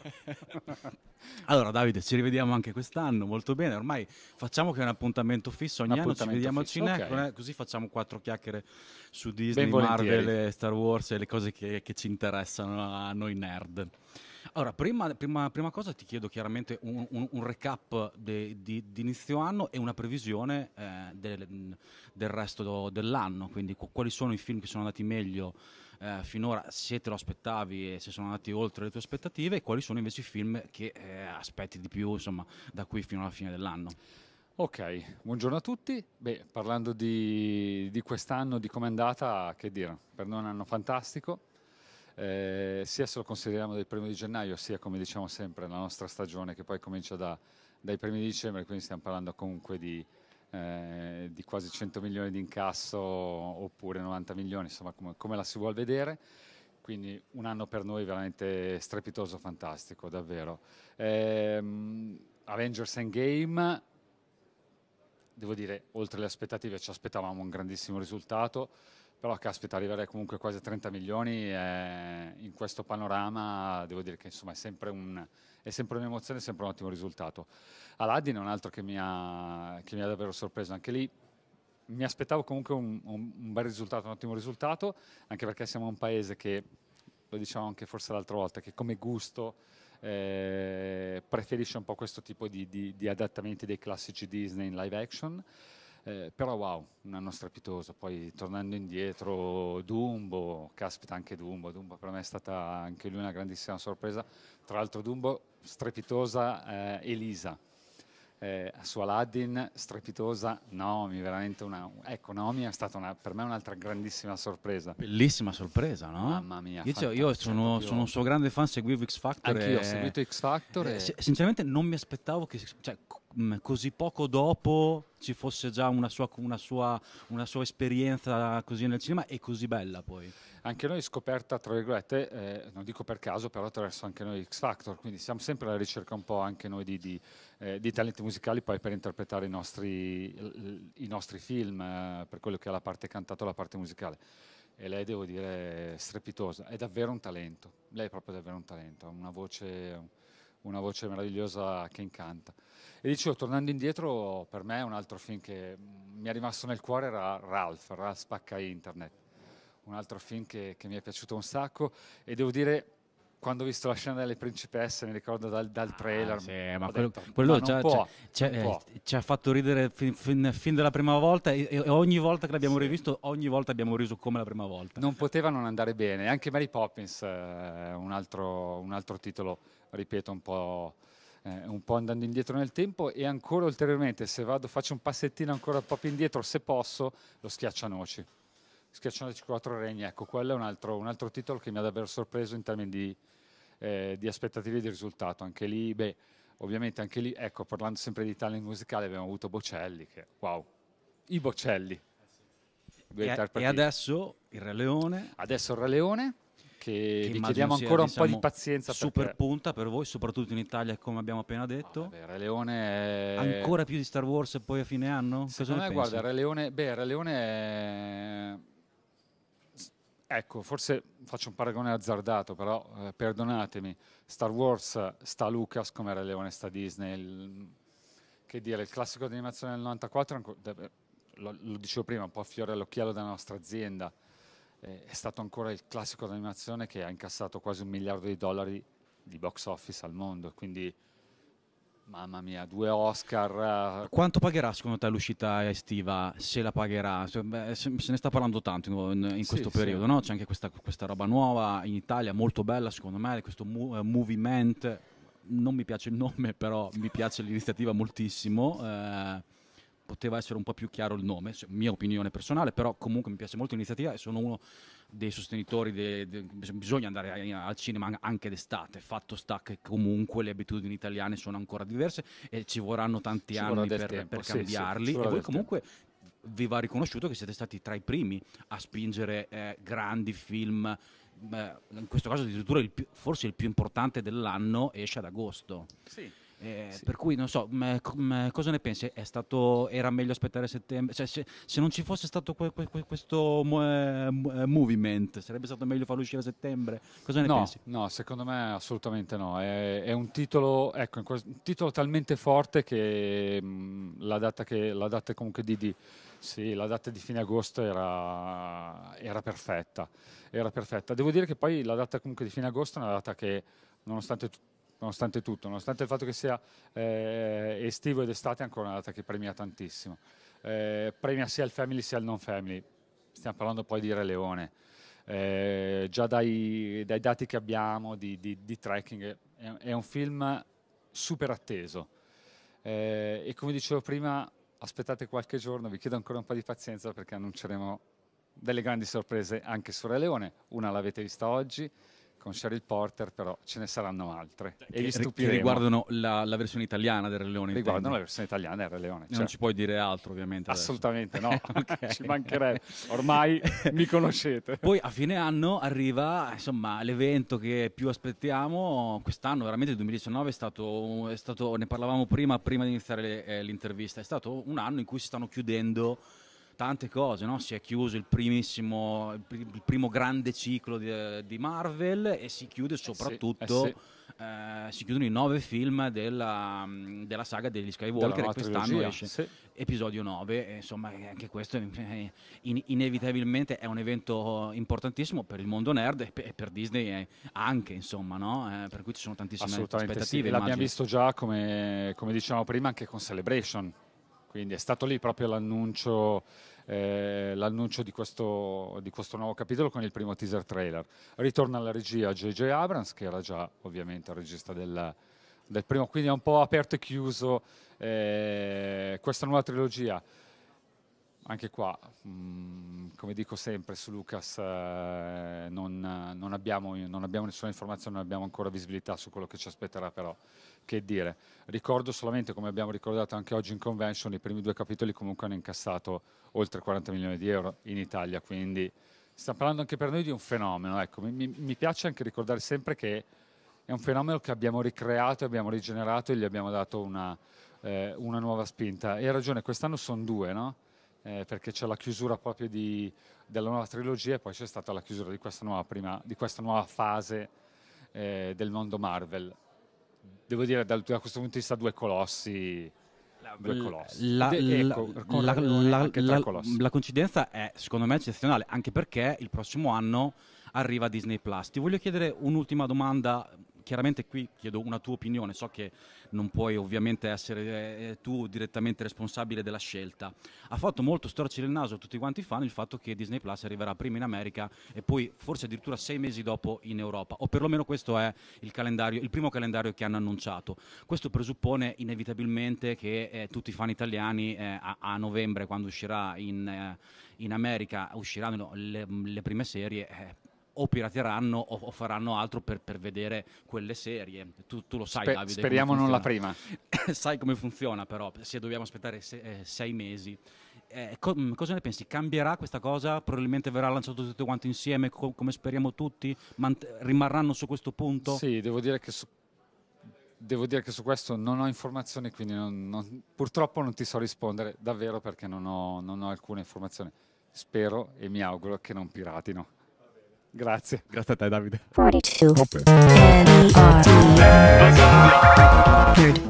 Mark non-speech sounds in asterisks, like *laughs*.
*laughs* Allora Davide, ci rivediamo anche quest'anno, molto bene, ormai facciamo che è un appuntamento fisso, ogni un anno ci vediamo al cinema, okay. Eh, così facciamo quattro chiacchiere su Disney, Marvel, Star Wars e le cose che, che ci interessano a noi nerd. Allora, prima, prima, prima, cosa ti chiedo chiaramente un, un, un recap di, inizio anno e una previsione eh, del, del, resto dell'anno, quindi quali sono i film che sono andati meglio eh, finora se te lo aspettavi e se sono andati oltre le tue aspettative e quali sono invece i film che eh, aspetti di più insomma da qui fino alla fine dell'anno. Ok, buongiorno a tutti. Beh, parlando di, di quest'anno, di com'è andata, che dire, per noi è un anno fantastico, eh, sia se lo consideriamo dai primo di gennaio, sia come diciamo sempre la nostra stagione che poi comincia da, dai primi di dicembre, quindi stiamo parlando comunque di eh, di quasi 100 milioni di incasso oppure 90 milioni, insomma come, come la si vuol vedere. Quindi un anno per noi veramente strepitoso, fantastico, davvero. Ehm, Avengers Endgame, devo dire, oltre le aspettative ci aspettavamo un grandissimo risultato però caspita, arrivare comunque quasi a 30 milioni è, eh, in questo panorama devo dire che insomma, è sempre, un, è sempre un'emozione, è sempre un ottimo risultato. Aladdin è un altro che mi ha, che mi ha davvero sorpreso, anche lì mi aspettavo comunque un, un, un, bel risultato, un ottimo risultato, anche perché siamo un paese che, lo diciamo anche forse l'altra volta, che come gusto eh, preferisce un po' questo tipo di, di, di adattamenti dei classici Disney in live action. Eh, però wow, un anno strepitoso, poi tornando indietro Dumbo, caspita anche Dumbo, Dumbo per me è stata anche lui una grandissima sorpresa, tra l'altro Dumbo strepitosa eh, Elisa, eh, su Aladdin strepitosa Naomi, veramente una... Ecco, Naomi è stata una, per me un'altra grandissima sorpresa. Bellissima sorpresa, no? Mamma mia. Io, cioè, io sono, sono, un suo grande fan, seguivo X Factor. Anch'io e... ho seguito X Factor. Eh, e... E... Sinceramente non mi aspettavo che... Cioè, Mm, così poco dopo ci fosse già una sua, una, sua, una sua, esperienza così nel cinema e così bella poi. Anche noi scoperta, tra virgolette, eh, non dico per caso, però attraverso anche noi X Factor, quindi siamo sempre alla ricerca un po' anche noi di, di, eh, di talenti musicali poi per interpretare i nostri, i nostri film, eh, per quello che è la parte cantata o la parte musicale e lei devo dire è strepitosa, è davvero un talento, lei è proprio davvero un talento, ha una voce una voce meravigliosa che incanta. E dicevo, tornando indietro, per me un altro film che mi è rimasto nel cuore era Ralph, Ralph spacca internet, un altro film che, che mi è piaciuto un sacco e devo dire quando ho visto la scena delle principesse, mi ricordo dal, dal ah, trailer. Ah, sì, ma quello, detto, quello ma già, cioè, può, cioè, cioè eh, ci ha fatto ridere fin, fin, fin dalla prima volta e, e, ogni volta che l'abbiamo sì. rivisto, ogni volta abbiamo riso come la prima volta. Non poteva non andare bene. Anche Mary Poppins, eh, un, altro, un, altro, titolo, ripeto, un po', eh, un po'. andando indietro nel tempo e ancora ulteriormente se vado faccio un passettino ancora un po' più indietro se posso lo schiaccianoci Schiacciandoci quattro regni, ecco, quello è un altro, un altro, titolo che mi ha davvero sorpreso in termini di, eh, di aspettative di risultato. Anche lì, beh, ovviamente anche lì, ecco, parlando sempre di talent musicale, abbiamo avuto Bocelli, che wow, i Bocelli. E, e, adesso il Re Leone. Adesso il Re Leone, che, che vi chiediamo ancora sia, un po' diciamo, di pazienza. Super perché... punta per voi, soprattutto in Italia, come abbiamo appena detto. Oh, Re Leone... È... Ancora più di Star Wars e poi a fine anno? Secondo Cosa me, guarda, Re Leone, beh, Re Leone è Ecco, forse faccio un paragone azzardato, però eh, perdonatemi, Star Wars sta Lucas come era leone sta Disney, il, che dire, il classico di animazione del 94, eh, lo, lo dicevo prima, un po' a fiore all'occhiello della nostra azienda, eh, è stato ancora il classico di animazione che ha incassato quasi un miliardo di dollari di box office al mondo, quindi Mamma mia, due Oscar. Eh. Quanto pagherà secondo te l'uscita estiva? Se la pagherà? Se, beh, se, se ne sta parlando tanto in, in questo sì, periodo, sì. no? C'è anche questa, questa, roba nuova in Italia, molto bella secondo me, questo mu- uh, movement. Non mi piace il nome, però mi piace l'iniziativa moltissimo. Uh, poteva essere un po' più chiaro il nome, mia opinione personale, però comunque mi piace molto l'iniziativa e sono uno dei sostenitori, de, de, bisogna andare al cinema anche d'estate, fatto sta che comunque le abitudini italiane sono ancora diverse e ci vorranno tanti ci anni per, per cambiarli sì, e voi comunque vi va riconosciuto che siete stati tra i primi a spingere eh, grandi film, eh, in questo caso addirittura il più, forse il più importante dell'anno esce ad agosto. Sì. Eh, sì. Per cui non so, ma, ma cosa ne pensi? Stato, era meglio aspettare settembre? Cioè, se, se, non ci fosse stato que, que, questo eh, eh, movement, sarebbe stato meglio farlo uscire a settembre? Cosa ne no, pensi? No, secondo me assolutamente no. È, è un, titolo, ecco, un titolo talmente forte che mh, mm, la, data che, la data comunque di, di sì, la data di fine agosto era, era, perfetta, era perfetta. Devo dire che poi la data comunque di fine agosto è una data che, nonostante tutto nonostante tutto, nonostante il fatto che sia eh, estivo ed estate, è ancora una data che premia tantissimo. Eh, premia sia il family sia il non family. Stiamo parlando poi di Re Leone. Eh, già dai, dai, dati che abbiamo di, di, di tracking, è, è, un film super atteso. Eh, e come dicevo prima, aspettate qualche giorno, vi chiedo ancora un po' di pazienza perché annunceremo delle grandi sorprese anche su Re Leone. Una l'avete vista oggi, con Sheryl Porter, però ce ne saranno altre. Cioè, e gli stupiremo. Che riguardano la, la, versione italiana del Re Leone. Riguardano intendo. la versione italiana del Re Leone. Cioè. Non ci puoi dire altro, ovviamente. Adesso. Assolutamente no, *laughs* *laughs* okay. ci mancherebbe. Ormai mi conoscete. Poi a fine anno arriva insomma, l'evento che più aspettiamo. Quest'anno, veramente il 2019, è stato, è stato ne parlavamo prima, prima di iniziare eh, l'intervista, è stato un anno in cui si stanno chiudendo tante cose, no? si è chiuso il, il primo grande ciclo di, di, Marvel e si chiude eh soprattutto... Eh sì, eh sì. Uh, si chiudono i nove film della, della saga degli Skywalker e quest'anno esce sì. episodio 9 insomma eh, anche questo in, eh, in, inevitabilmente è un evento importantissimo per il mondo nerd e per, per Disney anche insomma no? eh, per cui ci sono tantissime aspettative sì. l'abbiamo visto già come, come dicevamo prima anche con Celebration quindi è stato lì proprio l'annuncio, eh, di, questo, di, questo, nuovo capitolo con il primo teaser trailer. Ritorna alla regia JJ Abrams, che era già ovviamente il regista del, del primo, quindi è un po' aperto e chiuso eh, questa nuova trilogia anche qua, mm, come dico sempre su Lucas, eh, non, non, abbiamo, non, abbiamo, nessuna informazione, non abbiamo ancora visibilità su quello che ci aspetterà però. Che dire, ricordo solamente, come abbiamo ricordato anche oggi in convention, i primi due capitoli comunque hanno incassato oltre 40 milioni di euro in Italia, quindi stiamo parlando anche per noi di un fenomeno. Ecco, mi, mi piace anche ricordare sempre che è un fenomeno che abbiamo ricreato, abbiamo rigenerato e gli abbiamo dato una, eh, una nuova spinta. E hai ragione, quest'anno sono due, no? eh, perché c'è la chiusura proprio di, della nuova trilogia e poi c'è stata la chiusura di questa nuova, prima, di questa nuova fase eh, del mondo Marvel. Devo dire, dal, da questo punto di vista, due colossi la coincidenza è secondo me eccezionale anche perché il prossimo anno arriva Disney Plus ti voglio chiedere un'ultima domanda chiaramente qui chiedo una tua opinione, so che non puoi ovviamente essere eh, tu direttamente responsabile della scelta. Ha fatto molto storcere il naso a tutti quanti i fan il fatto che Disney Plus arriverà prima in America e poi forse addirittura sei mesi dopo in Europa, o perlomeno questo è il, calendario, il primo calendario che hanno annunciato. Questo presuppone inevitabilmente che eh, tutti i fan italiani eh, a, a, novembre, quando uscirà in, eh, in America, usciranno le, le prime serie, eh, o pirateranno o, o faranno altro per, per, vedere quelle serie. Tu, tu lo sai, Spe- Davide. Speriamo non la prima. *coughs* sai come funziona, però, se dobbiamo aspettare se, eh, sei mesi. Eh, co- mm, cosa ne pensi? Cambierà questa cosa? Probabilmente verrà lanciato tutto quanto insieme, co- come speriamo tutti? Mant- rimarranno su questo punto? Sì, devo dire che su devo dire che su questo non ho informazioni, quindi non, non, purtroppo non ti so rispondere davvero perché non ho, non ho alcuna informazione. Spero e mi auguro che non piratino. Grazie. Grazie a te Davide. 42.